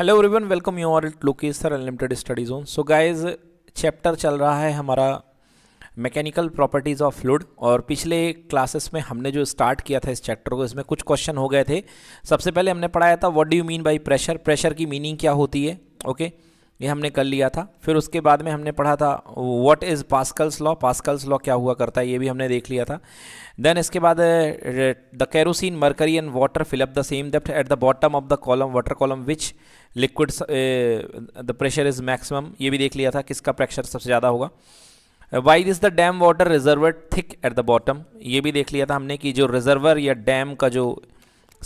Hello everyone welcome you are Lokesh sir unlimited study zone so guys chapter चल रहा है हमारा मैकेनिकल प्रॉपर्टीज़ ऑफ फ्लूड और पिछले क्लासेस में हमने जो स्टार्ट किया था इस चैप्टर को इसमें कुछ क्वेश्चन हो गए थे सबसे पहले हमने पढ़ाया था what do you mean by pressure pressure की मीनिंग क्या होती है ओके okay? ये हमने कर लिया था फिर उसके बाद में हमने पढ़ा था what is Pascal's law Pascal's law क्या हुआ करता है ये भी हमने देख लिया था देन इसके बाद the kerosene mercury and water fill up the same depth at the bottom of the column water column which liquid the pressure is maximum ये भी देख लिया था किसका प्रेशर सबसे ज़्यादा होगा why is the dam water reservoir thick at the bottom ये भी देख लिया था हमने कि जो रिजर्वर या डैम का जो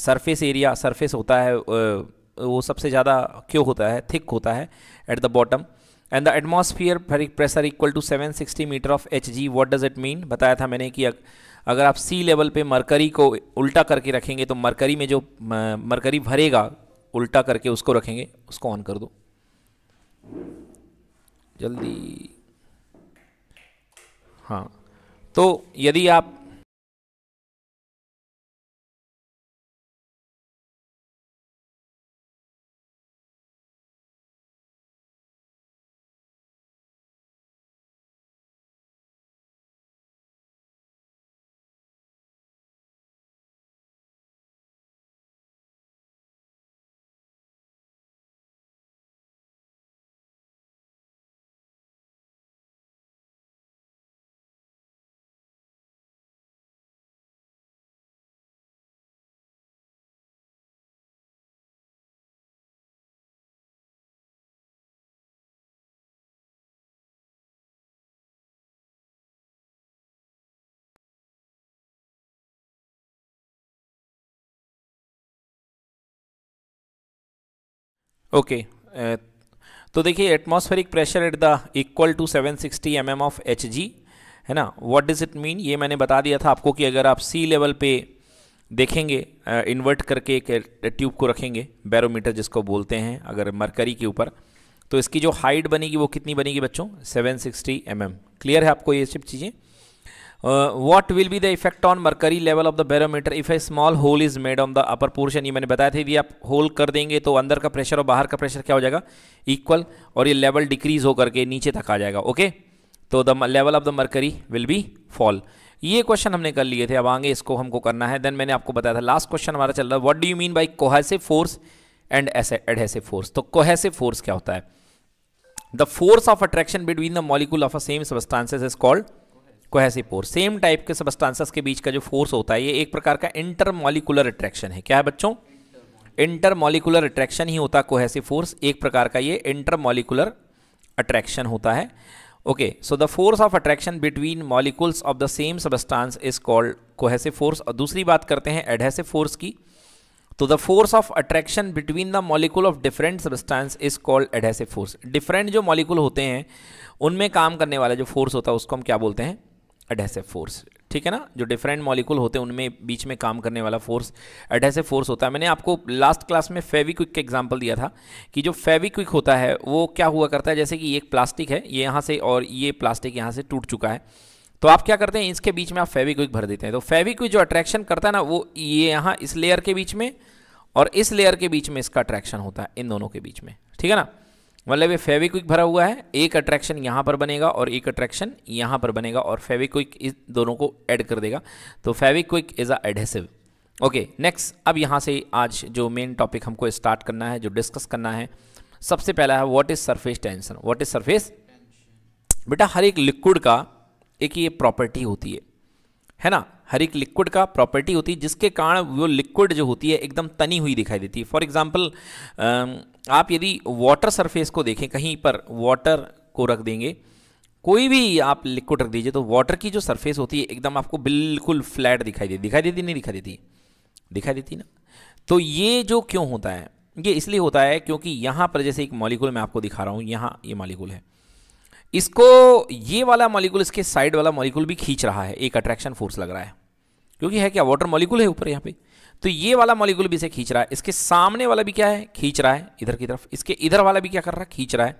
सरफेस एरिया सरफेस होता है uh, वो सबसे ज़्यादा क्यों होता है थिक होता है at the bottom and the atmosphere pressure equal to 760 metre of H G what does it mean बताया था मैंने कि अगर आप सी लेवल पे मरकरी को उल्टा करके रखेंगे तो मरकरी में जो मरकरी भरेगा उल्टा करके उसको रखेंगे उसको ऑन कर दो जल्दी हाँ तो यदि आप ओके uh, तो देखिए atmospheric pressure at the equal to 760 sixty M of H है ना व्हाट डज इट मीन ये मैंने बता दिया था आपको कि अगर आप सी लेवल पे देखेंगे इन्वर्ट uh, करके एक ट्यूब uh, को रखेंगे बैरोमीटर जिसको बोलते हैं अगर मरकरी के ऊपर तो इसकी जो हाइट बनेगी वो कितनी बनेगी बच्चों 760 सिक्सटी mm. क्लियर है आपको ये सब चीज़ें what will be the effect on mercury level of the barometer if a small hole is made on the upper portion ये मैंने बताया था यदि आप होल कर देंगे तो अंदर का प्रेशर और बाहर का प्रेशर क्या हो जाएगा इक्वल और ये लेवल डिक्रीज होकर के नीचे तक आ जाएगा ओके तो the level of the mercury will be fall ये क्वेश्चन हमने कर लिए थे अब आगे इसको हमको करना है देन मैंने आपको बताया था लास्ट क्वेश्चन हमारा चल रहा है what do you mean by cohesive force and adhesive force तो कोहेसिव फोर्स क्या होता है the force of attraction between the molecule of a same substances is called cohesive force same type के substances के बीच का जो फोर्स होता है ये एक प्रकार का इंटरमोलिकुलर अट्रैक्शन है क्या है बच्चों इंटरमोलिकुलर अट्रैक्शन ही होता है कोहेसिव फोर्स एक प्रकार का ये इंटरमोलिकुलर अट्रैक्शन होता है okay so the force of attraction between molecules of the same substance is called cohesive force और दूसरी बात करते हैं एडहेसिव फोर्स की तो the force of attraction between the molecule of different substance is called adhesive force different जो molecule होते हैं उनमें काम करने वाला जो फोर्स होता है उसको हम क्या बोलते हैं एडहेसिव फोर्स ठीक है ना जो डिफरेंट मॉलिक्यूल होते हैं उनमें बीच में काम करने वाला फोर्स एडहेसिव फोर्स होता है मैंने आपको लास्ट क्लास में फेविक्विक का एग्जाम्पल दिया था कि जो फेविक्विक होता है वो क्या हुआ करता है जैसे कि ये एक प्लास्टिक है ये यहाँ से और ये प्लास्टिक यहाँ से टूट चुका है तो आप क्या करते हैं इसके बीच में आप फेविक्विक भर देते हैं तो फेविक्विक जो अट्रैक्शन करता है ना वो ये यहाँ इस लेयर के बीच में और इस लेयर के बीच में इसका अट्रैक्शन होता है इन दोनों के बीच में ठीक है ना मतलब ये फेविक्विक भरा हुआ है एक अट्रैक्शन यहाँ पर बनेगा और एक अट्रैक्शन यहाँ पर बनेगा और फेविक्विक इस दोनों को ऐड कर देगा तो Fevikwik is a adhesive okay next अब यहाँ से आज जो मेन टॉपिक हमको स्टार्ट करना है जो डिस्कस करना है सबसे पहला है what is surface tension what is surface बेटा हर एक लिक्विड का एक ये प्रॉपर्टी होती है है ना हर एक लिक्विड का प्रॉपर्टी होती है जिसके कारण वो लिक्विड जो होती है एकदम तनी हुई दिखाई देती है फॉर एग्जाम्पल आप यदि वाटर सरफेस को देखें कहीं पर वाटर को रख देंगे कोई भी आप लिक्विड रख दीजिए तो वाटर की जो सरफेस होती है एकदम आपको बिल्कुल फ्लैट दिखाई देती दिखाई देती नहीं दिखाई देती दिखाई देती ना तो ये जो क्यों होता है ये इसलिए होता है क्योंकि यहाँ पर जैसे एक मॉलिक्यूल मैं आपको दिखा रहा हूँ यहाँ ये मॉलिक्यूल है इसको ये वाला मॉलिक्यूल इसके साइड वाला मॉलिक्यूल भी खींच रहा है एक अट्रैक्शन फोर्स लग रहा है क्योंकि है क्या वाटर मॉलिक्यूल है ऊपर यहाँ पे तो ये वाला मॉलिक्यूल भी इसे खींच रहा है इसके सामने वाला भी क्या है खींच रहा है इधर की तरफ इसके इधर वाला भी क्या कर रहा है खींच रहा है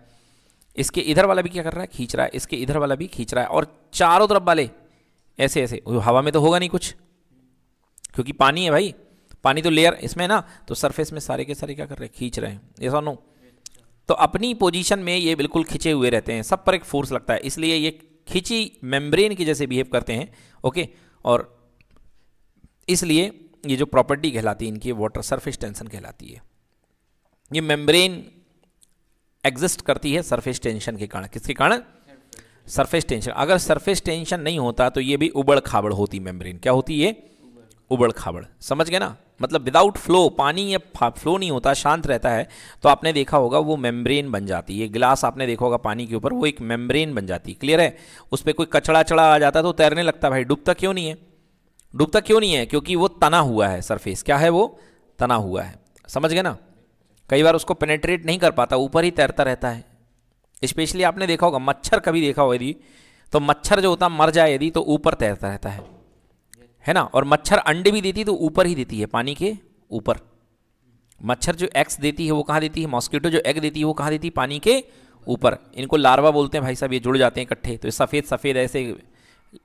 इसके इधर वाला भी क्या कर रहा है खींच रहा है इसके इधर वाला भी खींच रहा है और चारों तरफ वाले ऐसे ऐसे हवा में तो होगा नहीं कुछ क्योंकि पानी है भाई पानी तो लेयर इसमें ना तो सरफेस में सारे के सारे क्या कर रहे हैं खींच रहे हैं ऐसा नो तो अपनी पोजीशन में ये बिल्कुल खिंचे हुए रहते हैं सब पर एक फोर्स लगता है इसलिए ये खिंची मेम्ब्रेन की जैसे बिहेव करते हैं ओके और इसलिए ये जो प्रॉपर्टी कहलाती है इनकी वाटर सरफेस टेंशन कहलाती है ये मेम्ब्रेन एग्जिस्ट करती है सरफेस टेंशन के कारण किसके कारण सरफेस टेंशन अगर सरफेस टेंशन नहीं होता तो ये भी उबड़ खाबड़ होती मेम्ब्रेन क्या होती है उबड़ खाबड़ समझ गए ना मतलब विदाउट फ्लो पानी या फ्लो नहीं होता शांत रहता है तो आपने देखा होगा वो मेम्ब्रेन बन जाती है गिलास आपने देखा होगा पानी के ऊपर वो एक मेम्ब्रेन बन जाती है क्लियर है उस पर कोई कचड़ा चढ़ा आ जाता है तो तैरने लगता है भाई डूबता क्यों नहीं है डूबता क्यों नहीं है क्योंकि वो तना हुआ है सरफेस क्या है वो तना हुआ है समझ गए ना कई बार उसको पेनेट्रेट नहीं कर पाता ऊपर ही तैरता रहता है स्पेशली आपने देखा होगा मच्छर कभी देखा हो यदि तो मच्छर जो होता मर जाए यदि तो ऊपर तैरता रहता है है ना और मच्छर अंडे भी देती तो ऊपर ही देती है पानी के ऊपर मच्छर जो एक्स देती है वो कहाँ देती है मॉस्किटो जो एग देती है वो कहाँ देती है पानी के ऊपर इनको लार्वा बोलते हैं भाई साहब ये जुड़ जाते हैं इकट्ठे तो सफ़ेद सफ़ेद ऐसे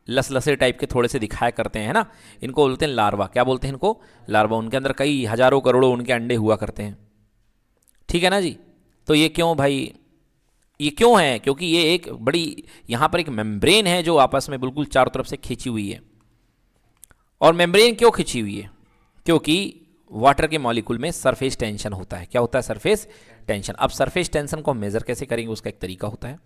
लसलसे टाइप के थोड़े से दिखाया करते हैं ना इनको बोलते हैं लार्वा क्या बोलते हैं इनको लार्वा उनके अंदर कई हज़ारों करोड़ों उनके अंडे हुआ करते हैं ठीक है ना जी तो ये क्यों भाई ये क्यों है क्योंकि ये एक बड़ी यहाँ पर एक मेम्ब्रेन है जो आपस में बिल्कुल चारों तरफ से खींची हुई है और मेम्ब्रेन क्यों खींची हुई है क्योंकि वाटर के मॉलिक्यूल में सरफेस टेंशन होता है क्या होता है सरफेस टेंशन अब सरफेस टेंशन को मेज़र कैसे करेंगे उसका एक तरीका होता है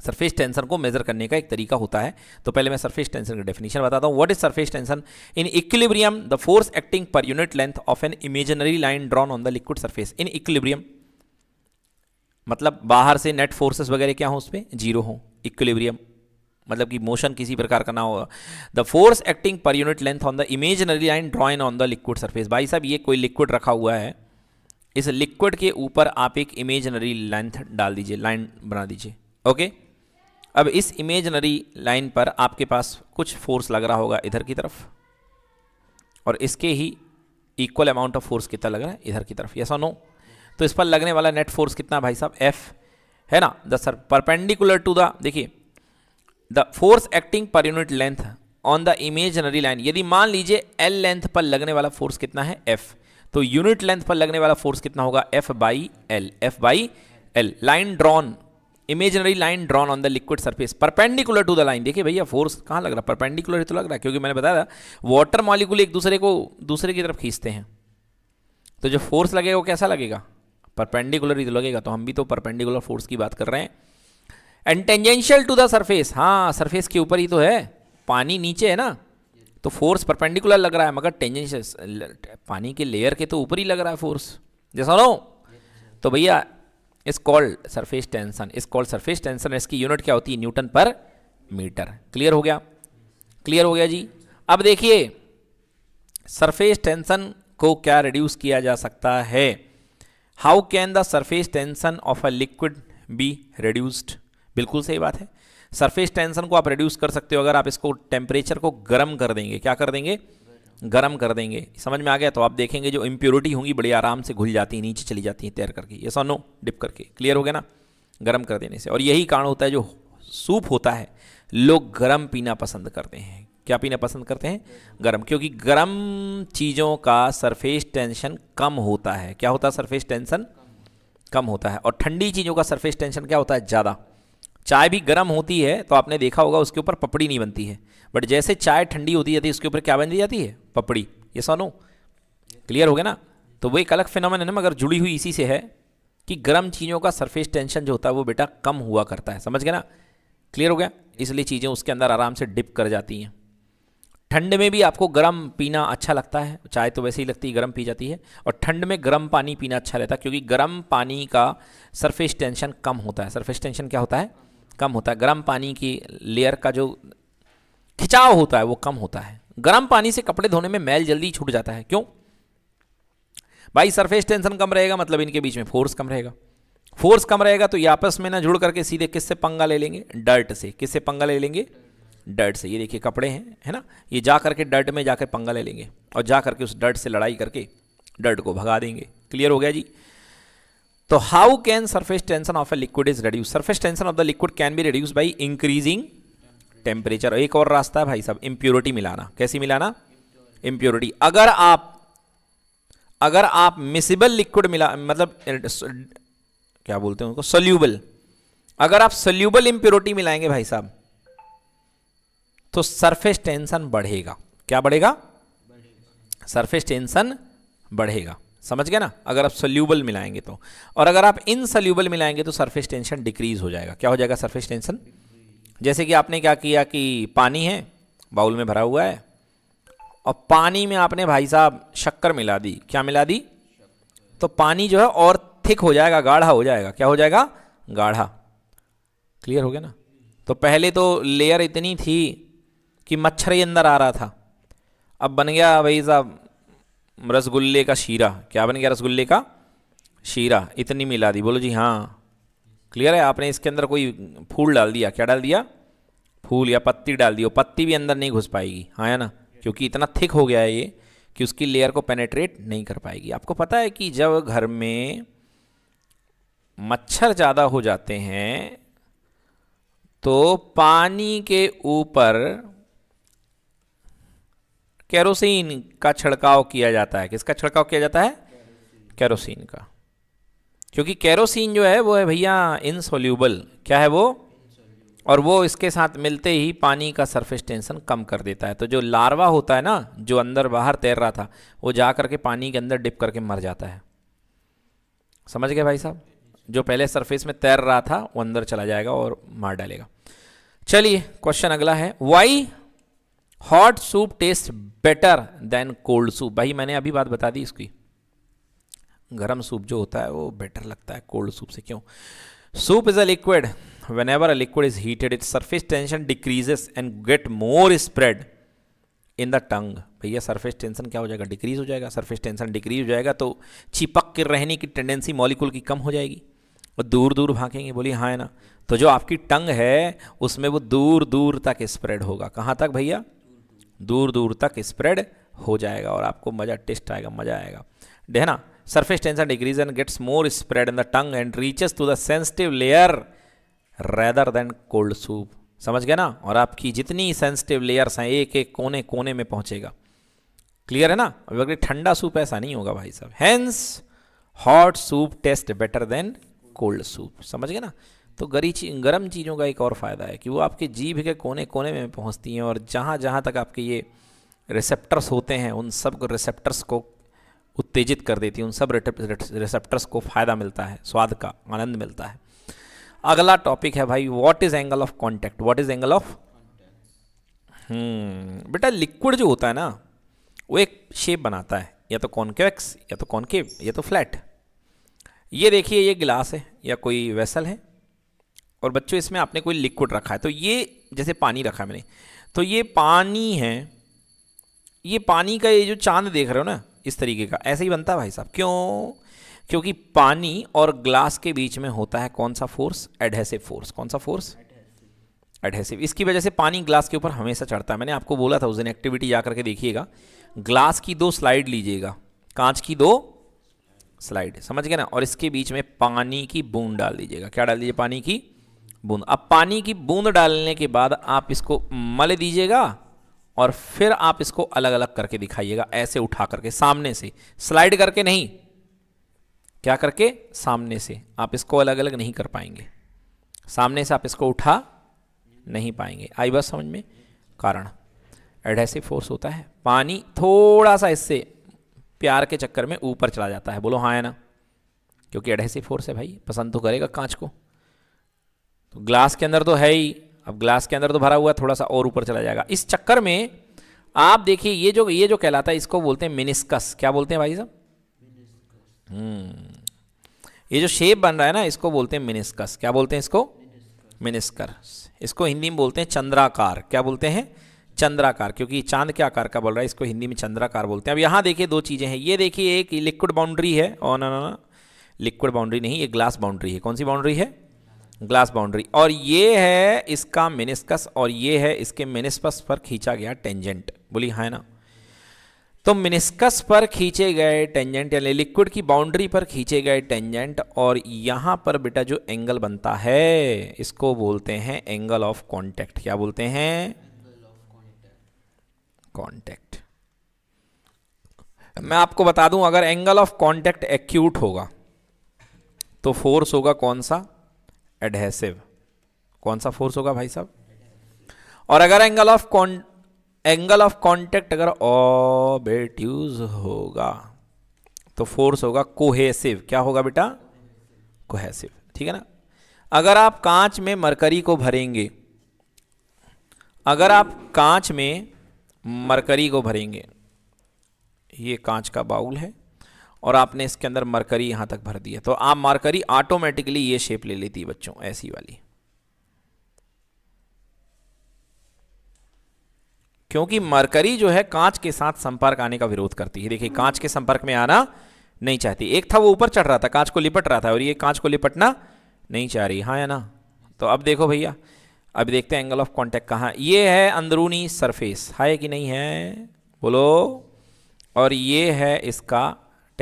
सरफेस टेंशन को मेजर करने का एक तरीका होता है तो पहले मैं सरफेस टेंशन का डेफिनेशन बताता हूँ what is surface tension in equilibrium the force acting per unit length of an imaginary line drawn on the liquid surface in equilibrium मतलब बाहर से नेट फोर्सेस वगैरह क्या हो उस पर जीरो हो इक्विलिब्रियम मतलब कि मोशन किसी प्रकार का ना होगा the force acting per unit length on the imaginary line drawn on the liquid surface भाई साहब ये कोई लिक्विड रखा हुआ है इस लिक्विड के ऊपर आप एक इमेजनरी लेंथ डाल दीजिए लाइन बना दीजिए ओके अब इस इमेजनरी लाइन पर आपके पास कुछ फोर्स लग रहा होगा इधर की तरफ और इसके ही इक्वल अमाउंट ऑफ फोर्स कितना लग रहा है इधर की तरफ यस और नो तो इस पर लगने वाला नेट फोर्स कितना भाई साहब एफ है ना the sir perpendicular to the देखिए the force acting per unit length on the imaginary line यदि मान लीजिए एल लेंथ पर लगने वाला फोर्स कितना है एफ तो यूनिट लेंथ पर लगने वाला फोर्स कितना होगा F by L F by L line drawn imaginary line drawn on the liquid surface perpendicular to the line देखिए भैया फोर्स कहाँ लग रहा है परपेंडिकुलर तो लग रहा है क्योंकि मैंने बताया वाटर मॉलिकुल एक दूसरे को दूसरे की तरफ खींचते हैं तो जो फोर्स लगेगा वो कैसा लगेगा परपेंडिकुलर ही तो लगेगा तो हम भी तो परपेंडिकुलर फोर्स की बात कर रहे हैं and tangential to the surface हाँ सरफेस के ऊपर ही तो है पानी नीचे है ना तो फोर्स परपेंडिकुलर लग रहा है मगर टेंजेंशियल पानी के लेयर के तो ऊपर ही लग रहा है फोर्स जैसा नो तो भैया is called surface tension is called surface tension इसकी यूनिट क्या होती है न्यूटन पर मीटर क्लियर हो गया क्लियर हो गया जी अब देखिए सरफेस टेंशन को क्या रिड्यूस किया जा सकता है how can the surface tension of a liquid be reduced बिल्कुल सही बात है सरफेस टेंशन को आप रिड्यूस कर सकते हो अगर आप इसको टेम्परेचर को गर्म कर देंगे क्या कर देंगे गर्म कर देंगे समझ में आ गया तो आप देखेंगे जो इम्प्योरिटी होंगी बड़ी आराम से घुल जाती है नीचे चली जाती है तैर करके ये सोनो डिप करके क्लियर हो गया ना गर्म कर देने से और यही कारण होता है जो सूप होता है लोग गर्म पीना पसंद करते हैं क्या पीना पसंद करते हैं गर्म क्योंकि गर्म चीज़ों का सरफेस टेंशन कम होता है क्या होता है सरफेस टेंशन कम होता है और ठंडी चीज़ों का सरफेस टेंशन क्या होता है ज़्यादा चाय भी गर्म होती है तो आपने देखा होगा उसके ऊपर पपड़ी नहीं बनती है बट जैसे चाय ठंडी होती जाती है उसके ऊपर क्या बन जाती है पपड़ी ये सानो क्लियर हो गया ना तो वो एक अलग फिनमन है ना मगर जुड़ी हुई इसी से है कि गर्म चीज़ों का सरफेस टेंशन जो होता है वो बेटा कम हुआ करता है समझ गए ना क्लियर हो गया इसलिए चीज़ें उसके अंदर आराम से डिप कर जाती हैं ठंड में भी आपको गर्म पीना अच्छा लगता है चाय तो वैसे ही लगती है गर्म पी जाती है और ठंड में गर्म पानी पीना अच्छा रहता है क्योंकि गर्म पानी का सरफेस टेंशन कम होता है सरफेस टेंशन क्या होता है कम होता है गर्म पानी की लेयर का जो खिंचाव होता है वो कम होता है गर्म पानी से कपड़े धोने में मैल जल्दी छूट जाता है क्यों भाई सरफेस टेंशन कम रहेगा मतलब इनके बीच में फोर्स कम रहेगा फोर्स कम रहेगा तो ये आपस में ना जुड़ करके सीधे किससे पंगा ले लेंगे डर्ट से किससे पंगा ले लेंगे डर्ट से ये देखिए कपड़े हैं है ना ये जा करके डर्ट में जाकर पंगा ले लेंगे और जा करके उस डर्ट से लड़ाई करके डर्ट को भगा देंगे क्लियर हो गया जी तो how can surface tension of a liquid is reduce surface tension of the liquid can be reduce by increasing temperature एक और रास्ता है भाई साहब इंप्योरिटी मिलाना कैसी मिलाना इंप्योरिटी अगर आप अगर आप मिसिबल लिक्विड मिला मतलब क्या बोलते हैं उनको सोल्यूबल अगर आप सोल्यूबल इंप्योरिटी मिलाएंगे भाई साहब तो सरफेस टेंशन बढ़ेगा क्या बढ़ेगा सरफेस टेंशन बढ़ेगा समझ गए ना अगर आप सोल्यूबल मिलाएंगे तो और अगर आप इन सोल्यूबल मिलाएंगे तो सरफेस टेंशन डिक्रीज हो जाएगा क्या हो जाएगा सरफेस टेंशन जैसे कि आपने क्या किया कि पानी है बाउल में भरा हुआ है और पानी में आपने भाई साहब शक्कर मिला दी क्या मिला दी तो पानी जो है और थिक हो जाएगा गाढ़ा हो जाएगा क्या हो जाएगा गाढ़ा क्लियर हो गया ना तो पहले तो लेयर इतनी थी कि मच्छर ही अंदर आ रहा था अब बन गया भाई साहब रसगुल्ले का शीरा क्या बन गया रसगुल्ले का शीरा इतनी मिला दी बोलो जी हाँ क्लियर है आपने इसके अंदर कोई फूल डाल दिया क्या डाल दिया फूल या पत्ती डाल दी वो पत्ती भी अंदर नहीं घुस पाएगी हाँ या ना क्योंकि इतना थिक हो गया है ये कि उसकी लेयर को पेनेट्रेट नहीं कर पाएगी आपको पता है कि जब घर में मच्छर ज़्यादा हो जाते हैं तो पानी के ऊपर केरोसिन का छिड़काव किया जाता है किसका छिड़काव किया जाता है केरोसिन का क्योंकि केरोसिन जो है वो है भैया इनसोल्यूबल क्या है वो और वो इसके साथ मिलते ही पानी का सरफेस टेंशन कम कर देता है तो जो लार्वा होता है ना जो अंदर बाहर तैर रहा था वो जा करके पानी के अंदर डिप करके मर जाता है समझ गए भाई साहब जो पहले सरफेस में तैर रहा था वो अंदर चला जाएगा और मार डालेगा चलिए क्वेश्चन अगला है why hot soup taste better than cold soup भाई मैंने अभी बात बता दी इसकी गर्म सूप जो होता है वो बेटर लगता है कोल्ड सूप से क्यों soup is a liquid whenever a liquid is heated it surface tension decreases and get more spread in the tongue भैया सरफेस टेंशन क्या हो जाएगा डिक्रीज हो जाएगा सरफेस टेंशन डिक्रीज हो जाएगा तो चिपक के रहने की टेंडेंसी मॉलिकूल की कम हो जाएगी वो दूर दूर भागेंगे बोली हाँ है ना तो जो आपकी टंग है उसमें वो दूर दूर तक स्प्रेड होगा कहाँ तक भैया दूर दूर तक स्प्रेड हो जाएगा और आपको मज़ा टेस्ट आएगा मज़ा आएगा डेहना surface tension decreases and gets more spread in the tongue and reaches to the sensitive layer rather than cold soup समझ गए ना और आपकी जितनी सेंसिटिव लेयर्स हैं एक एक कोने कोने में पहुंचेगा क्लियर है ना अगर ठंडा सूप ऐसा नहीं होगा भाई साहब hence hot soup taste better than cold soup समझ गए ना तो गरी ची, गर्म चीज़ों का एक और फ़ायदा है कि वो आपके जीभ के कोने कोने में पहुंचती हैं और जहाँ जहाँ तक आपके ये रिसेप्टर्स होते हैं उन सब रिसेप्टर्स को उत्तेजित कर देती हैं उन सब रिसेप्टर्स को फ़ायदा मिलता है स्वाद का आनंद मिलता है अगला टॉपिक है भाई what is angle of contact what is angle of बेटा लिक्विड जो होता है ना वो एक शेप बनाता है या तो कॉन्केक्स या तो कॉन्केव या तो फ्लैट ये देखिए ये गिलास है या कोई वेसल है और बच्चों इसमें आपने कोई लिक्विड रखा है तो ये जैसे पानी रखा है मैंने तो ये पानी है ये पानी का ये जो चांद देख रहे हो ना इस तरीके का ऐसे ही बनता है भाई साहब क्यों क्योंकि पानी और ग्लास के बीच में होता है कौन सा फोर्स एडहेसिव फोर्स कौन सा फोर्स एडहेसिव इसकी वजह से पानी ग्लास के ऊपर हमेशा चढ़ता है मैंने आपको बोला था उस दिन एक्टिविटी जा करके देखिएगा ग्लास की दो स्लाइड लीजिएगा कांच की दो स्लाइड समझ गए ना और इसके बीच में पानी की बूंद डाल दीजिएगा क्या डाल दीजिए पानी की बूंद अब पानी की बूंद डालने के बाद आप इसको मल दीजिएगा और फिर आप इसको अलग अलग करके दिखाइएगा ऐसे उठा करके सामने से स्लाइड करके नहीं क्या करके सामने से आप इसको अलग अलग नहीं कर पाएंगे सामने से आप इसको उठा नहीं पाएंगे आई बात समझ में कारण एडहेसिव फोर्स होता है पानी थोड़ा सा इससे प्यार के चक्कर में ऊपर चला जाता है बोलो हाँ है ना क्योंकि एडहेसिव फोर्स है भाई पसंद तो करेगा कांच को तो ग्लास के अंदर तो है ही अब ग्लास के अंदर तो भरा हुआ थोड़ा सा और ऊपर चला जाएगा इस चक्कर में आप देखिए ये जो ये जो कहलाता है इसको बोलते हैं मिनिस्कस क्या बोलते हैं भाई साहब हम्म। ये जो शेप बन रहा है ना इसको बोलते हैं मिनिस्कस क्या बोलते हैं इसको मिनिस्कर इसको हिंदी में बोलते हैं चंद्राकार क्या बोलते हैं चंद्राकार क्योंकि चांद के आकार का बोल रहा है इसको हिंदी में चंद्राकार बोलते हैं अब यहाँ देखिए दो चीज़ें हैं ये देखिए एक लिक्विड बाउंड्री है और ना ना लिक्विड बाउंड्री नहीं ये ग्लास बाउंड्री है कौन सी बाउंड्री है ग्लास बाउंड्री और ये है इसका मेनिस्कस और ये है इसके मेनिस्पस पर खींचा गया टेंजेंट बोली हाँ ना तो मिनिस्कस पर खींचे गए टेंजेंट यानी लिक्विड की बाउंड्री पर खींचे गए टेंजेंट और यहाँ पर बेटा जो एंगल बनता है इसको बोलते हैं एंगल ऑफ कांटेक्ट क्या बोलते हैं कांटेक्ट मैं आपको बता दूं अगर एंगल ऑफ कांटेक्ट एक्यूट होगा तो फोर्स होगा कौन सा एडहेसिव कौन सा फोर्स होगा भाई साहब और अगर angle of con angle of contact अगर ऑबेट यूज होगा तो फोर्स होगा कोहेसिव क्या होगा बेटा कोहेसिव ठीक है ना अगर आप कांच में मरकरी को भरेंगे अगर आप कांच में मरकरी को भरेंगे ये कांच का बाउल है और आपने इसके अंदर मरकरी यहां तक भर दिया तो आप मरकरी ऑटोमेटिकली ये शेप ले लेती है बच्चों ऐसी वाली क्योंकि मरकरी जो है कांच के साथ संपर्क आने का विरोध करती है देखिए कांच के संपर्क में आना नहीं चाहती एक था वो ऊपर चढ़ रहा था कांच को लिपट रहा था और ये कांच को लिपटना नहीं चाह रही हाँ या ना तो अब देखो भैया अब देखते हैं एंगल ऑफ कॉन्टेक्ट कहाँ ये है अंदरूनी सरफेस है कि नहीं है बोलो और ये है इसका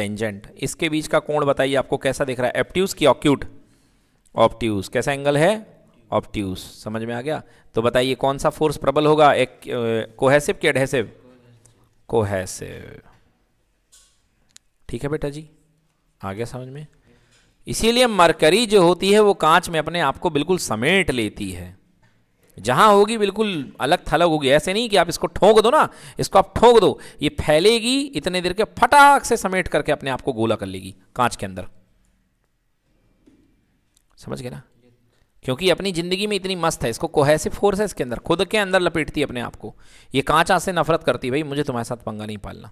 टेंजेंट इसके बीच का कोण बताइए आपको कैसा दिख रहा है एप्ट्यूज की ऑक्यूट ऑप्ट्यूज कैसा एंगल है ऑप्ट्यूज समझ में आ गया तो बताइए कौन सा फोर्स प्रबल होगा एक कोहेसिव कि एडहेसिव कोहेसिव ठीक है बेटा जी आ गया समझ में इसीलिए मरकरी जो होती है वो कांच में अपने आप को बिल्कुल समेट लेती है जहाँ होगी बिल्कुल अलग थलग होगी ऐसे नहीं कि आप इसको ठोक दो ना इसको आप ठोक दो ये फैलेगी इतने देर के फटाक से समेट करके अपने आप को गोला कर लेगी कांच के अंदर समझ गए ना क्योंकि अपनी ज़िंदगी में इतनी मस्त है इसको कोहेसिव फोर्स है इसके अंदर खुद के अंदर लपेटती है अपने आप को ये कांच से नफरत करती भाई मुझे तुम्हारे साथ पंगा नहीं पालना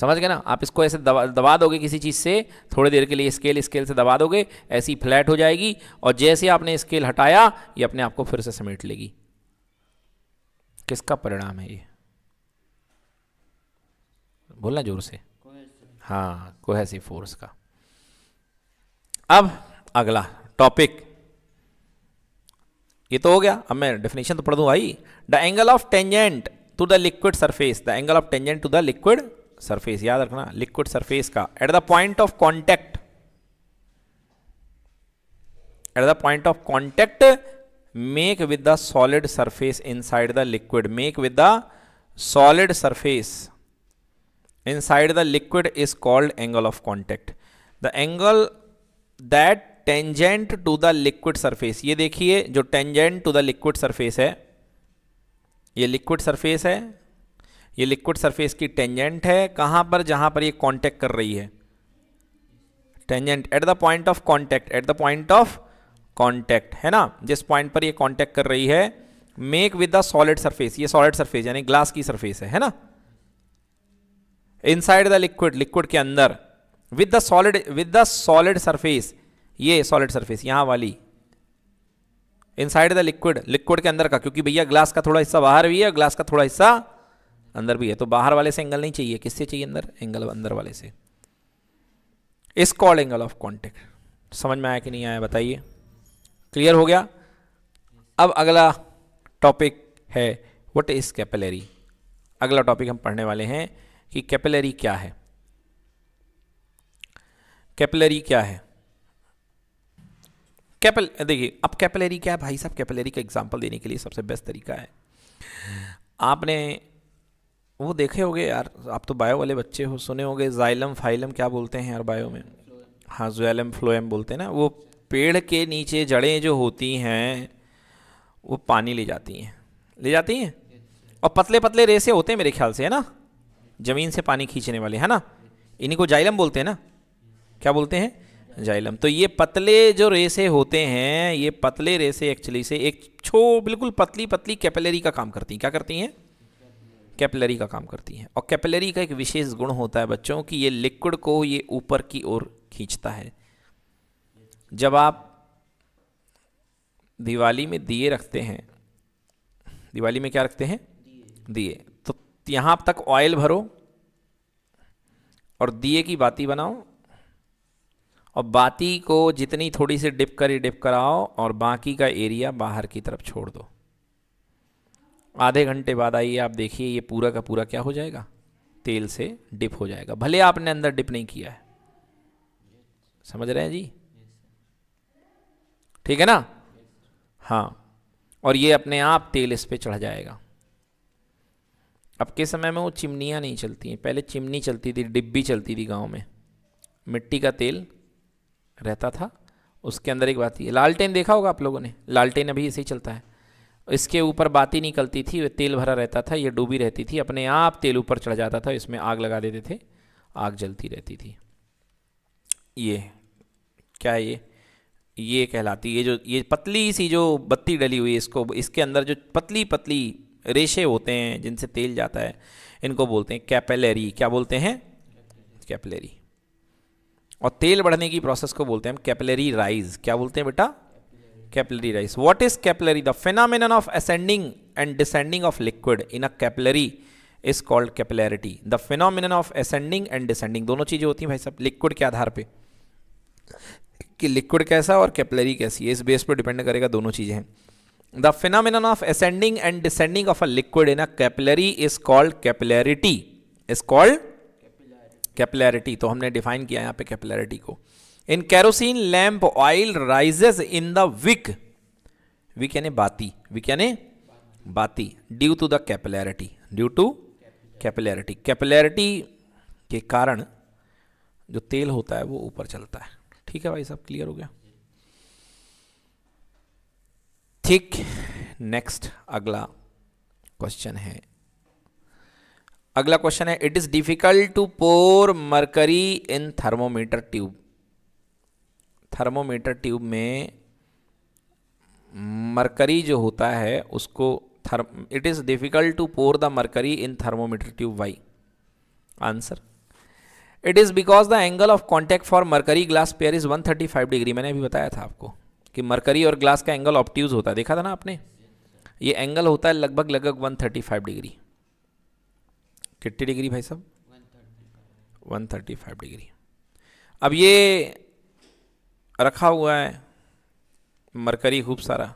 समझ गए ना आप इसको ऐसे दबा दबा दोगे किसी चीज़ से थोड़ी देर के लिए स्केल स्केल से दबा दोगे ऐसी फ्लैट हो जाएगी और जैसे आपने स्केल हटाया ये अपने आप को फिर से समेट लेगी किसका परिणाम है ये बोलना जोर से हाँ सी फोर्स का अब अगला टॉपिक ये तो हो गया अब मैं डेफिनेशन तो पढ़ दूँ भाई the angle of tangent to the liquid surface the angle of tangent to the liquid surface याद रखना लिक्विड सरफेस का at the point of contact at the point of contact make with the solid surface inside the liquid make with the solid surface inside the liquid is called angle of contact the angle that tangent to the liquid surface ये देखिए जो tangent to the liquid surface है ये liquid surface है ये liquid surface की tangent है कहाँ पर जहाँ पर ये कांटेक्ट कर रही है tangent at the point of contact at the point of contact है ना जिस पॉइंट पर ये कांटेक्ट कर रही है make with the solid surface ये सॉलिड सरफेस यानी ग्लास की सरफेस है है ना इनसाइड द लिक्विड लिक्विड के अंदर with the solid with the solid surface ये सॉलिड सरफेस यहाँ वाली इनसाइड द लिक्विड लिक्विड के अंदर का क्योंकि भैया ग्लास का थोड़ा हिस्सा बाहर भी है ग्लास का थोड़ा हिस्सा अंदर भी है तो बाहर वाले से एंगल नहीं चाहिए किससे चाहिए अंदर एंगल अंदर वाले से इस कॉल्ड एंगल ऑफ कॉन्टेक्ट समझ में आया कि नहीं आया बताइए क्लियर हो गया अब अगला टॉपिक है वट इज़ कैपेलरी अगला टॉपिक हम पढ़ने वाले हैं कि कैपेलरी क्या है कैपेलरी क्या है कैपल देखिए अब कैपेलरी क्या है भाई साहब कैपेलरी का एग्जांपल देने के लिए सबसे बेस्ट तरीका है आपने वो देखे होगे यार आप तो बायो वाले बच्चे हो सुने होगे जाइलम फाइलम क्या बोलते हैं यार बायो में हाँ जोएलम फ्लोएम बोलते हैं ना वो पेड़ के नीचे जड़ें जो होती हैं वो पानी ले जाती हैं ले जाती हैं और पतले पतले रेसे होते हैं मेरे ख्याल से है ना ज़मीन से पानी खींचने वाले है ना इन्हीं को जाइलम बोलते हैं ना क्या बोलते हैं जाइलम तो ये पतले जो रेसे होते हैं ये पतले रेसे एक्चुअली से एक छो बिल्कुल पतली पतली कैपेलरी का काम करती हैं क्या करती हैं कैपिलरी का काम करती है और कैपिलरी का एक विशेष गुण होता है बच्चों कि ये लिक्विड को ये ऊपर की ओर खींचता है जब आप दिवाली में दिए रखते हैं दिवाली में क्या रखते हैं दिए तो यहाँ तक ऑयल भरो और दिए की बाती बनाओ और बाती को जितनी थोड़ी सी डिप करी डिप कराओ और बाकी का एरिया बाहर की तरफ छोड़ दो आधे घंटे बाद आइए आप देखिए ये पूरा का पूरा क्या हो जाएगा तेल से डिप हो जाएगा भले आपने अंदर डिप नहीं किया है समझ रहे हैं जी ठीक है ना हाँ और ये अपने आप तेल इस पर चढ़ जाएगा अब के समय में वो चिमनियाँ नहीं चलती हैं पहले चिमनी चलती थी डिब्बी चलती थी गांव में मिट्टी का तेल रहता था उसके अंदर एक बात थी लालटेन देखा होगा आप लोगों ने लालटेन अभी ऐसे ही चलता है इसके ऊपर बाती निकलती थी तेल भरा रहता था ये डूबी रहती थी अपने आप तेल ऊपर चढ़ जाता था इसमें आग लगा देते थे आग जलती रहती थी ये क्या ये ये कहलाती ये जो ये पतली सी जो बत्ती डली हुई इसको इसके अंदर जो पतली पतली रेशे होते हैं जिनसे तेल जाता है इनको बोलते हैं कैपेलरी क्या बोलते हैं कैपलेरी और तेल बढ़ने की प्रोसेस को बोलते हैं हम कैपलेरी राइज क्या बोलते हैं बेटा capillary rise what is capillary the phenomenon of ascending and descending of liquid in a capillary is called capillarity the phenomenon of ascending and descending दोनों चीज़ें होती हैं भाई सब लिक्विड के आधार पर कि लिक्विड कैसा और कैपलरी कैसी है इस बेस पर डिपेंड करेगा दोनों चीज़ें हैं the phenomenon of ascending and descending of a liquid in a capillary is called capillarity is called capillarity तो हमने डिफाइन किया यहाँ पे कैपिलैरिटी को in kerosene lamp oil rises in the wick wick यानी बाती विक यानी बाती due to the capillarity due to capillarity capillarity के कारण जो तेल होता है वो ऊपर चलता है ठीक है भाई सब क्लियर हो गया ठीक नेक्स्ट अगला क्वेश्चन है अगला क्वेश्चन है it is difficult to pour mercury in thermometer tube thermometer tube में मरकरी जो होता है उसको therm it is difficult to pour the mercury in thermometer tube why answer it is because the angle of contact for mercury glass pair is 135 degree मैंने अभी बताया था आपको कि मरकरी और ग्लास का एंगल ऑप्ट्यूज़ होता है देखा था ना आपने ये एंगल होता है लगभग लगभग 135 डिग्री कितनी डिग्री भाई साहब 135 डिग्री अब ये रखा हुआ है मरकरी खूब सारा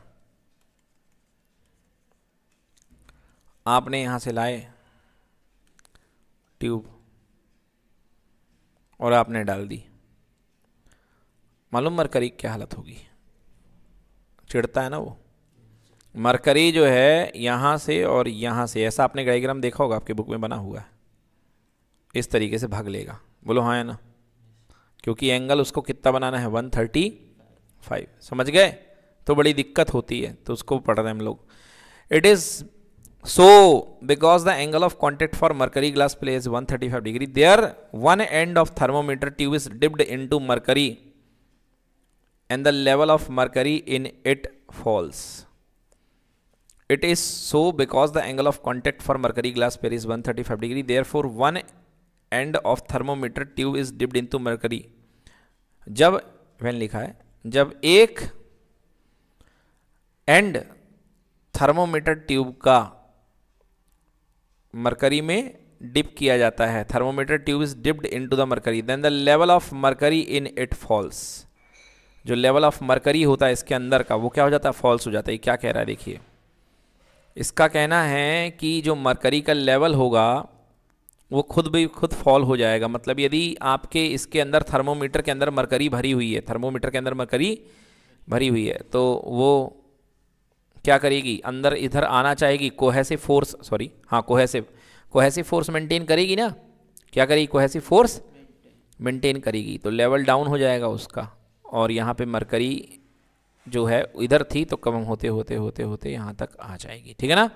आपने यहाँ से लाए ट्यूब और आपने डाल दी मालूम मरकरी क्या हालत होगी चिड़ता है ना वो मरकरी जो है यहाँ से और यहाँ से ऐसा आपने डाइग्राम देखा होगा आपके बुक में बना हुआ है इस तरीके से भाग लेगा बोलो हाँ है ना क्योंकि एंगल उसको कितना बनाना है 135 समझ गए तो बड़ी दिक्कत होती है तो उसको पढ़ रहे हैं हम लोग it is so because the angle of contact for mercury glass is one thirty five degree there one end of thermometer tube is dipped into mercury and the level of mercury in it falls it is so because the angle of contact for mercury glass plays one thirty five degree therefore one end of thermometer tube is dipped into mercury जब मैंने लिखा है जब एक end thermometer tube का mercury में dip किया जाता है thermometer tube is dipped into the mercury then the level of mercury in it falls जो लेवल ऑफ मरकरी होता है इसके अंदर का वो क्या हो जाता है फॉल्स हो जाता है क्या कह रहा है देखिए इसका कहना है कि जो मरकरी का लेवल होगा वो खुद भी खुद फॉल हो जाएगा मतलब यदि आपके इसके अंदर थर्मोमीटर के अंदर मरकरी भरी हुई है थर्मोमीटर के अंदर मरकरी भरी हुई है तो वो क्या करेगी अंदर इधर आना चाहेगी कोहेसिव फोर्स सॉरी हाँ कोहेसिव कोहेसिव फोर्स मेंटेन करेगी ना क्या करेगी कोहेसिव फोर्स मेंटेन करेगी तो लेवल डाउन हो जाएगा उसका और यहाँ पे मरकरी जो है इधर थी तो कम होते होते होते होते यहाँ तक आ जाएगी ठीक है ना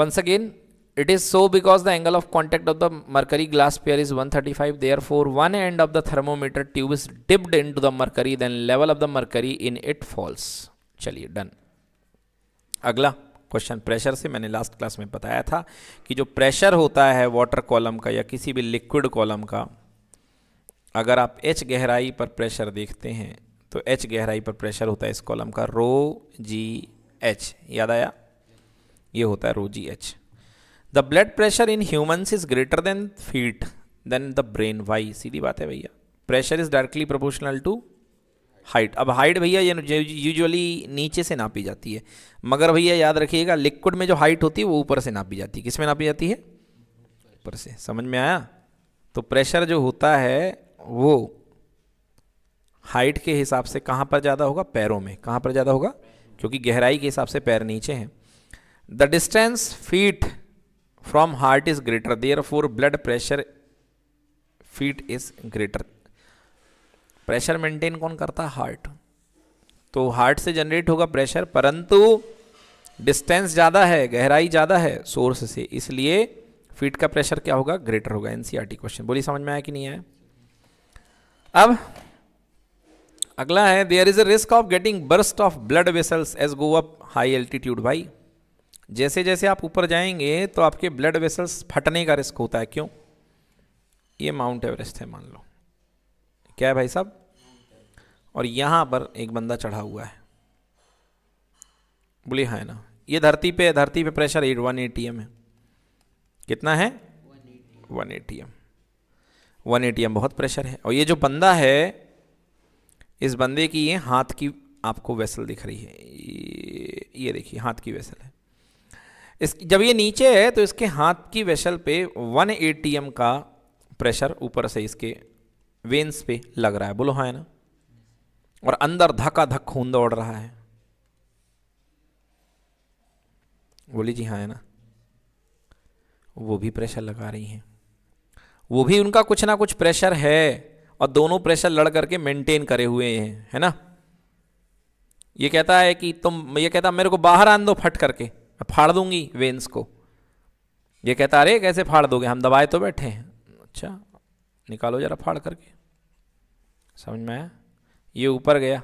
once again it is so because the angle of contact of the mercury glass pair is one thirty five therefore one end of the thermometer tube is dipped into the mercury then level of the mercury in it falls चलिए done अगला question pressure से मैंने last class में बताया था कि जो pressure होता है वाटर कॉलम का या किसी भी लिक्विड कॉलम का अगर आप एच गहराई पर प्रेशर देखते हैं तो एच गहराई पर प्रेशर होता है इस कॉलम का रो जी एच याद आया ये होता है rho g h the blood pressure in humans is greater than feet than the brain why सीधी बात है भैया pressure is directly proportional to height अब हाइट भैया यूजुअली नीचे से नापी जाती है मगर भैया याद रखिएगा लिक्विड में जो हाइट होती है वो ऊपर से नापी जाती है किस में नापी जाती है ऊपर से समझ में आया तो प्रेशर जो होता है वो हाइट के हिसाब से कहाँ पर ज़्यादा होगा पैरों में कहाँ पर ज़्यादा होगा क्योंकि गहराई के हिसाब से पैर नीचे हैं the distance feet from heart is greater therefore blood pressure feet is greater pressure maintain कौन करता है हार्ट तो हार्ट से जनरेट होगा प्रेशर परंतु डिस्टेंस ज़्यादा है गहराई ज़्यादा है सोर्स से इसलिए फीट का प्रेशर क्या होगा ग्रेटर होगा एनसीईआरटी क्वेश्चन e बोली समझ में आया कि नहीं आया अब अगला है there is a risk of getting burst of blood vessels as go up high altitude भाई जैसे जैसे आप ऊपर जाएंगे तो आपके ब्लड वेसल्स फटने का रिस्क होता है क्यों ये माउंट एवरेस्ट है मान लो क्या है भाई साहब और यहाँ पर एक बंदा चढ़ा हुआ है बोलिए हाँ ना ये धरती पे धरती पे प्रेशर एट वन ए है कितना है one A T M one A बहुत प्रेशर है और ये जो बंदा है इस बंदे की ये हाथ की आपको वेसल दिख रही है ये, ये देखिए हाथ की वेसल है इस जब ये नीचे है तो इसके हाथ की वेशल पे 1 एटीएम का प्रेशर ऊपर से इसके वेंस पे लग रहा है बोलो हाँ है ना और अंदर धक्का धक खून दौड़ रहा है बोली जी हाँ है ना वो भी प्रेशर लगा रही हैं वो भी उनका कुछ ना कुछ प्रेशर है और दोनों प्रेशर लड़ करके मेंटेन करे हुए हैं है ना ये कहता है कि तुम ये कहता मेरे को बाहर आन दो फट करके मैं फाड़ दूंगी वेंस को ये कहता अरे कैसे फाड़ दोगे हम दबाए तो बैठे हैं अच्छा निकालो जरा फाड़ करके समझ में आया ये ऊपर गया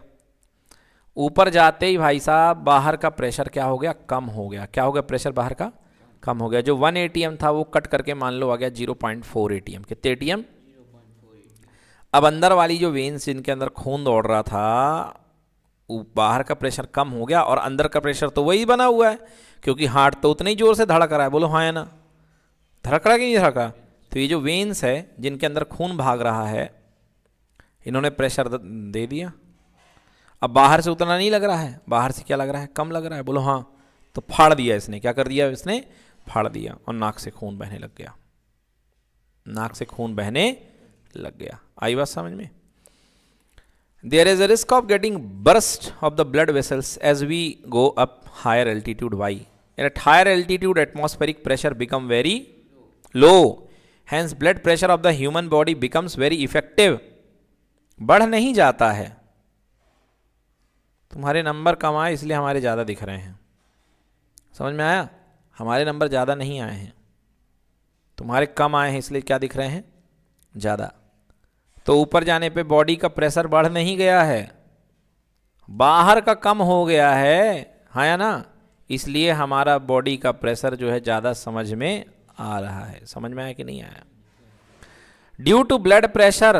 ऊपर जाते ही भाई साहब बाहर का प्रेशर क्या हो गया कम हो गया क्या हो गया प्रेशर बाहर का कम हो गया जो वन ए था वो कट करके मान लो आ गया zero point four A T M कितने ए अब अंदर वाली जो वेन्स जिनके अंदर खून दौड़ रहा था बाहर का प्रेशर कम हो गया और अंदर का प्रेशर तो वही बना हुआ है क्योंकि हार्ट तो उतने ही जोर से धड़क रहा है बोलो हाँ या ना धड़क रहा कि नहीं धड़का तो ये जो वेन्स है जिनके अंदर खून भाग रहा है इन्होंने प्रेशर दे दिया अब बाहर से उतना नहीं लग रहा है बाहर से क्या लग रहा है कम लग रहा है बोलो हाँ तो फाड़ दिया इसने क्या कर दिया इसने फाड़ दिया और नाक से खून बहने लग गया नाक से खून बहने लग गया आई बात समझ में there is a risk of getting burst of the blood vessels as we go up higher altitude why and at higher altitude atmospheric pressure become very low hence blood pressure of the human body becomes very effective बढ़ नहीं जाता है तुम्हारे number कम आए इसलिए हमारे ज़्यादा दिख रहे हैं समझ में आया हमारे नंबर ज़्यादा नहीं आए हैं तुम्हारे कम आए हैं इसलिए क्या दिख रहे हैं ज़्यादा तो ऊपर जाने पे बॉडी का प्रेशर बढ़ नहीं गया है बाहर का कम हो गया है हाँ या ना इसलिए हमारा बॉडी का प्रेशर जो है ज़्यादा समझ में आ रहा है समझ में आया कि नहीं आया due to blood pressure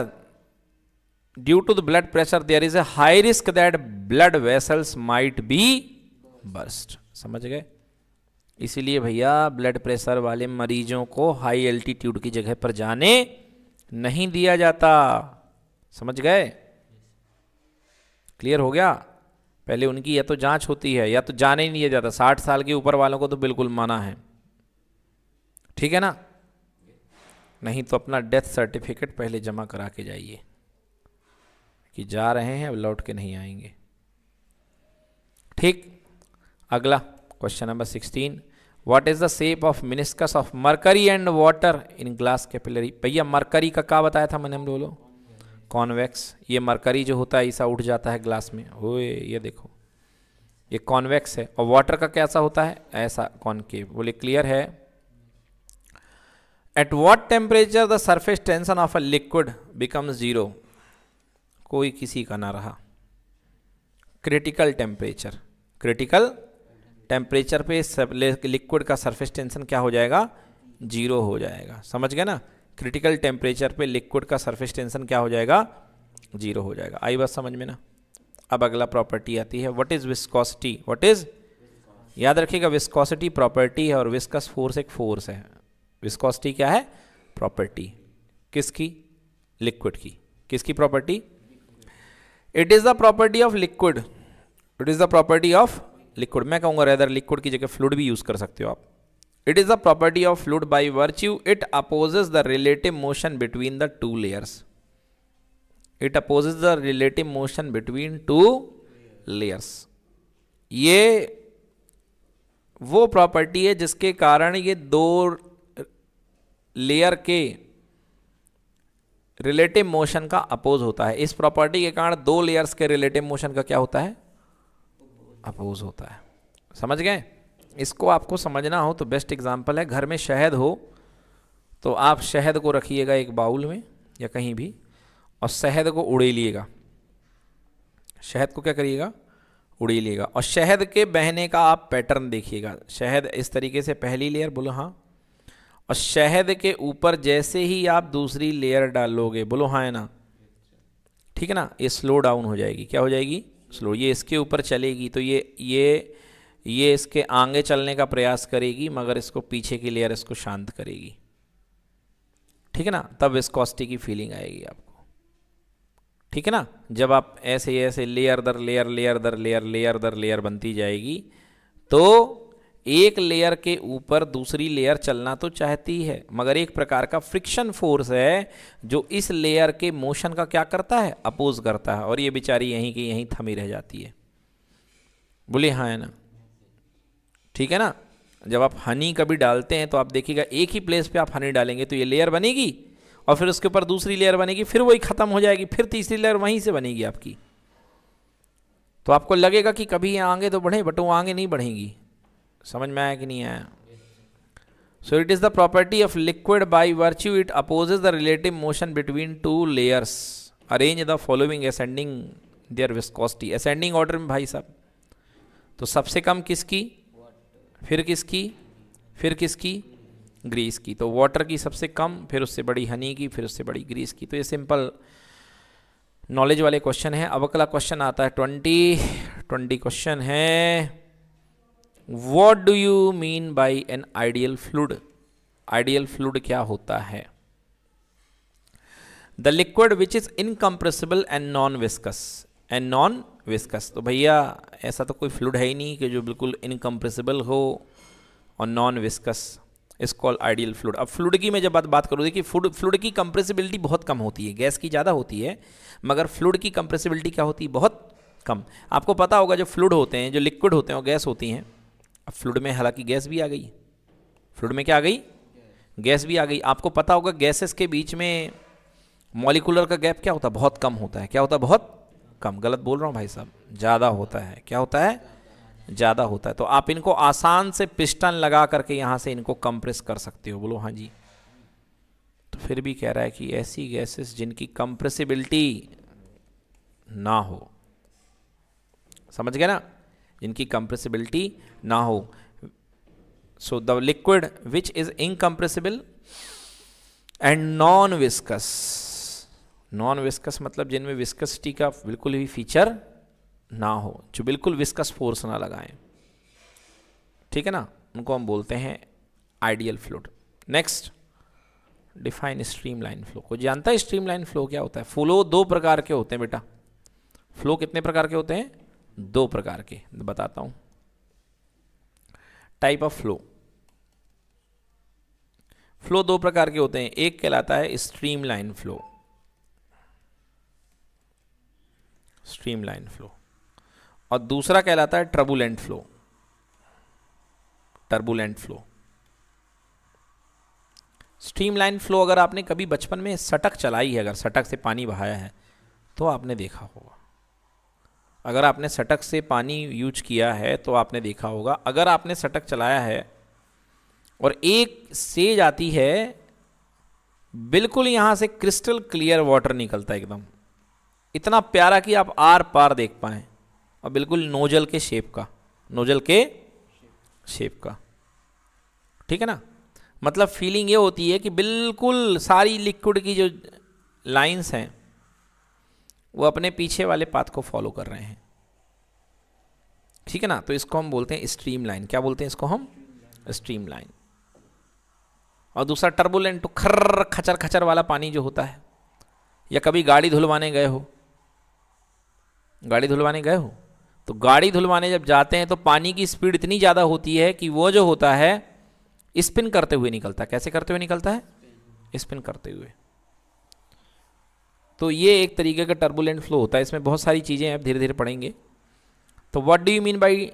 due to the blood pressure there is a high risk that blood vessels might be burst समझ गए इसीलिए भैया ब्लड प्रेशर वाले मरीजों को हाई एल्टीट्यूड की जगह पर जाने नहीं दिया जाता समझ गए क्लियर हो गया पहले उनकी या तो जांच होती है या तो जाने ही नहीं जाता साठ साल के ऊपर वालों को तो बिल्कुल माना है ठीक है ना नहीं तो अपना डेथ सर्टिफिकेट पहले जमा करा के जाइए कि जा रहे हैं अब लौट के नहीं आएंगे ठीक अगला question number sixteen what is the shape of meniscus of mercury and water in glass capillary भैया मरकरी का क्या बताया था मैंने हम लोगों कॉन्वेक्स ये मरकरी जो होता है ऐसा उठ जाता है ग्लास में ओए ये देखो ये कॉन्वेक्स है और वाटर का कैसा होता है ऐसा कॉन्केव बोले क्लियर है at what temperature the surface tension of a liquid becomes zero कोई किसी का ना रहा क्रिटिकल टेम्परेचर क्रिटिकल टेम्परेचर पे लिक्विड का सरफेस टेंशन क्या हो जाएगा जीरो हो जाएगा समझ गए ना क्रिटिकल टेम्परेचर पे लिक्विड का सरफेस टेंशन क्या हो जाएगा जीरो हो जाएगा आई बात समझ में ना अब अगला प्रॉपर्टी आती है what is viscosity what is याद रखिएगा विस्कॉसिटी प्रॉपर्टी है और विस्कस फोर्स एक फोर्स है विस्कॉसिटी क्या है प्रॉपर्टी किसकी लिक्विड की किसकी property it is the property of liquid it is the property of liquid मैं कहूँगा रेदर लिक्विड की जगह फ्लूड भी यूज कर सकते हो आप it is the property of fluid by virtue it opposes the relative motion between the two layers it opposes the relative motion between two layers ये वो प्रॉपर्टी है जिसके कारण ये दो लेयर के रिलेटिव मोशन का अपोज होता है इस प्रॉपर्टी के कारण दो लेयर्स के रिलेटिव मोशन का क्या होता है अपोज होता है समझ गए इसको आपको समझना हो तो बेस्ट एग्जाम्पल है घर में शहद हो तो आप शहद को रखिएगा एक बाउल में या कहीं भी और शहद को उड़ेलिएगा शहद को क्या करिएगा उड़ेलिएगा और शहद के बहने का आप पैटर्न देखिएगा शहद इस तरीके से पहली लेयर बोलो हाँ और शहद के ऊपर जैसे ही आप दूसरी लेयर डालोगे बोलो हाँ है ना ठीक है ना ये स्लो डाउन हो जाएगी क्या हो जाएगी स्लो ये इसके ऊपर चलेगी तो ये ये ये इसके आगे चलने का प्रयास करेगी मगर इसको पीछे की लेयर इसको शांत करेगी ठीक है ना तब विस्कॉसिटी की फीलिंग आएगी आपको ठीक है ना जब आप ऐसे ऐसे लेयर दर लेयर लेयर दर लेयर लेयर दर लेयर बनती जाएगी तो एक लेयर के ऊपर दूसरी लेयर चलना तो चाहती है मगर एक प्रकार का फ्रिक्शन फोर्स है जो इस लेयर के मोशन का क्या करता है अपोज करता है और ये बेचारी यहीं की यहीं थमी रह जाती है बोले हाँ है ना ठीक है ना जब आप हनी कभी डालते हैं तो आप देखिएगा एक ही प्लेस पे आप हनी डालेंगे तो ये लेयर बनेगी और फिर उसके ऊपर दूसरी लेयर बनेगी फिर वही ख़त्म हो जाएगी फिर तीसरी लेयर वहीं से बनेगी आपकी तो आपको लगेगा कि कभी ये आगे तो बढ़े बट वो आगे नहीं बढ़ेंगी समझ में आया कि नहीं आया so it is the property of liquid by virtue it opposes the relative motion between two layers arrange the following ascending their viscosity ascending order में भाई साहब तो सबसे कम किसकी फिर किसकी फिर किसकी ग्रीस की तो वाटर की सबसे कम फिर उससे बड़ी हनी की फिर उससे बड़ी ग्रीस की तो ये सिंपल नॉलेज वाले क्वेश्चन है अब अगला क्वेश्चन आता है ट्वेंटी ट्वेंटी क्वेश्चन है what do you mean by an ideal fluid ideal fluid क्या होता है the liquid which is incompressible and non viscous and non viscous तो भैया ऐसा तो कोई फ्लूड है ही नहीं कि जो बिल्कुल इनकम्प्रेसिबल हो और non viscous is call ideal fluid अब फ्लूड की मैं जब बात बात करूँ देखिए फ्लूड फ्लूड की कंप्रेसिबिलिटी बहुत कम होती है गैस की ज़्यादा होती है मगर फ्लूड की कंप्रेसिबिलिटी क्या होती है बहुत कम आपको पता होगा जो फ्लूड होते हैं जो लिक्विड होते हैं और गैस होती हैं अब फ्लूड में हालांकि गैस भी आ गई फ्लूड में क्या आ गई गैस भी आ गई आपको पता होगा गैसेस के बीच में मॉलिकुलर का गैप क्या होता है बहुत कम होता है क्या होता है बहुत कम गलत बोल रहा हूँ भाई साहब ज़्यादा होता है क्या होता है ज़्यादा होता है तो आप इनको आसान से पिस्टन लगा करके यहाँ से इनको कंप्रेस कर सकते हो बोलो हाँ जी तो फिर भी कह रहा है कि ऐसी गैसेस जिनकी कंप्रेसिबिलिटी ना हो समझ गए ना जिनकी कंप्रेसिबिलिटी ना हो so the liquid which is incompressible and non viscous non viscous मतलब जिनमें विस्कसिटी का बिल्कुल भी फीचर ना हो जो बिल्कुल विस्कस फोर्स ना लगाएं ठीक है ना उनको हम बोलते हैं ideal fluid next define streamline flow को जानता है स्ट्रीमलाइन फ्लो क्या होता है फ्लो दो प्रकार के होते हैं बेटा फ्लो कितने प्रकार के होते हैं दो प्रकार के बताता हूं टाइप ऑफ फ्लो फ्लो दो प्रकार के होते हैं एक कहलाता है स्ट्रीमलाइन फ्लो स्ट्रीमलाइन फ्लो और दूसरा कहलाता है turbulent flow turbulent flow streamline flow अगर आपने कभी बचपन में सटक चलाई है अगर सटक से पानी बहाया है तो आपने देखा होगा अगर आपने सटक से पानी यूज किया है तो आपने देखा होगा अगर आपने सटक चलाया है और एक सेज आती है बिल्कुल यहाँ से क्रिस्टल क्लियर वाटर निकलता है एकदम इतना प्यारा कि आप आर पार देख पाए और बिल्कुल नोजल के शेप का नोजल के शेप का ठीक है ना मतलब फीलिंग ये होती है कि बिल्कुल सारी लिक्विड की जो लाइंस हैं वो अपने पीछे वाले पाथ को फॉलो कर रहे हैं ठीक है ना तो इसको हम बोलते हैं स्ट्रीम लाइन क्या बोलते हैं इसको हम स्ट्रीम लाइन और दूसरा टर्बुलेंट खर्र खचर खचर वाला पानी जो होता है या कभी गाड़ी धुलवाने गए हो गाड़ी धुलवाने गए हो तो गाड़ी धुलवाने जब जाते हैं तो पानी की स्पीड इतनी ज़्यादा होती है कि वो जो होता है स्पिन करते हुए निकलता है कैसे करते हुए निकलता है स्पिन करते हुए तो ये एक तरीके का टर्बुलेंट फ्लो होता है इसमें बहुत सारी चीज़ें आप धीरे धीरे पढ़ेंगे तो what do you mean by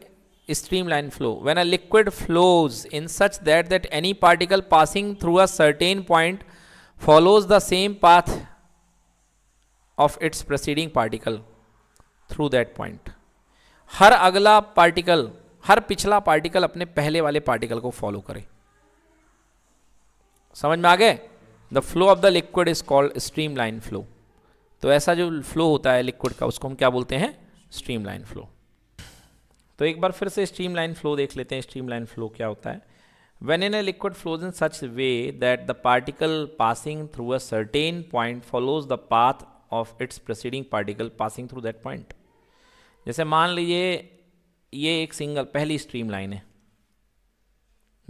line flow when a liquid flows in such that that any particle passing through a certain point follows the same path of its proceeding particle through that point हर अगला पार्टिकल हर पिछला particle अपने पहले वाले particle को follow करे समझ में आ गए the flow of the liquid is called streamline flow तो ऐसा जो फ्लो होता है लिक्विड का उसको हम क्या बोलते हैं स्ट्रीम लाइन फ्लो तो एक बार फिर से स्ट्रीम लाइन फ्लो देख लेते हैं स्ट्रीम लाइन फ्लो क्या होता है when in a liquid flows in such way that the particle passing through a certain point follows the path of its proceeding particle passing through that point जैसे मान लीजिए ये एक सिंगल पहली stream line है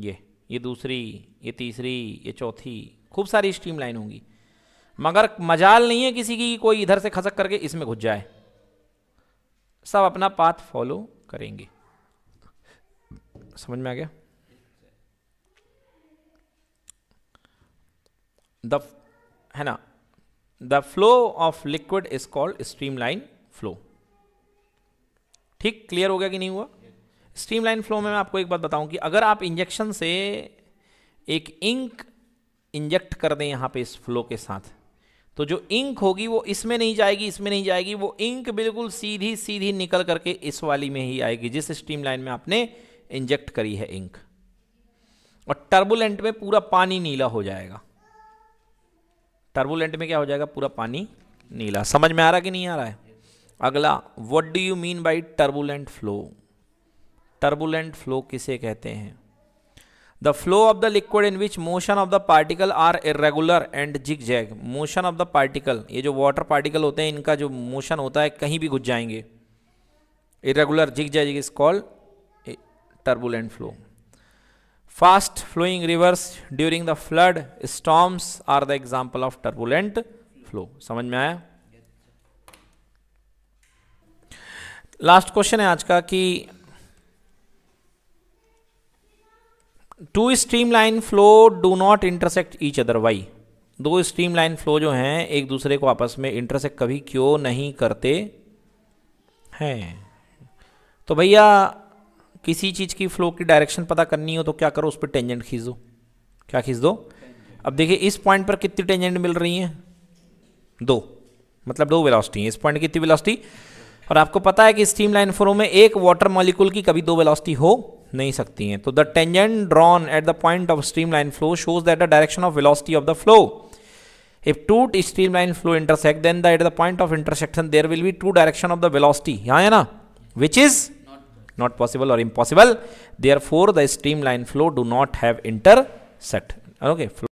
ये ये दूसरी ये तीसरी ये चौथी खूब सारी स्ट्रीम लाइन होंगी मगर मजाल नहीं है किसी की कोई इधर से खसक करके इसमें घुस जाए सब अपना पाथ फॉलो करेंगे समझ में आ गया द है ना the flow of liquid is called streamline flow ठीक क्लियर हो गया कि नहीं हुआ स्ट्रीमलाइन फ्लो में मैं आपको एक बात बताऊं कि अगर आप इंजेक्शन से एक इंक इंजेक्ट कर दें यहां पे इस फ्लो के साथ तो जो इंक होगी वो इसमें नहीं जाएगी इसमें नहीं जाएगी वो इंक बिल्कुल सीधी सीधी निकल करके इस वाली में ही आएगी जिस स्ट्रीमलाइन में आपने इंजेक्ट करी है इंक और टर्बुलेंट में पूरा पानी नीला हो जाएगा टर्बुलेंट में क्या हो जाएगा पूरा पानी नीला समझ में आ रहा कि नहीं आ रहा है अगला what do you mean by turbulent flow turbulent flow किसे कहते हैं the flow of the liquid in which motion of the particle are irregular and zigzag motion of the particle ये जो वाटर पार्टिकल होते हैं इनका जो motion होता है कहीं भी घुस जाएंगे irregular zigzag is called turbulent flow fast flowing rivers during the flood storms are the example of turbulent flow समझ में आया लास्ट क्वेश्चन है आज का कि two streamline flow do not intersect each other why दो streamline flow जो हैं एक दूसरे को आपस में इंटरसेक्ट कभी क्यों नहीं करते हैं तो भैया किसी चीज़ की फ्लो की डायरेक्शन पता करनी हो तो क्या करो उस पर टेंजेंट खींच दो क्या खींच दो अब देखिए इस पॉइंट पर कितनी टेंजेंट मिल रही हैं दो मतलब दो वेलोसिटी है इस पॉइंट कितनी वेलोसिटी और आपको पता है कि स्टीम लाइन फ्लो में एक वाटर मॉलिक्यूल की कभी दो वेलोसिटी हो नहीं सकती हैं तो the tangent drawn at the point of streamline flow shows that the direction of velocity of the flow if two streamline flow intersect then the at the point of intersection there will be two direction of the velocity यहाँ है ना which is not possible or impossible. Therefore, the streamline flow do not have intersect. Okay.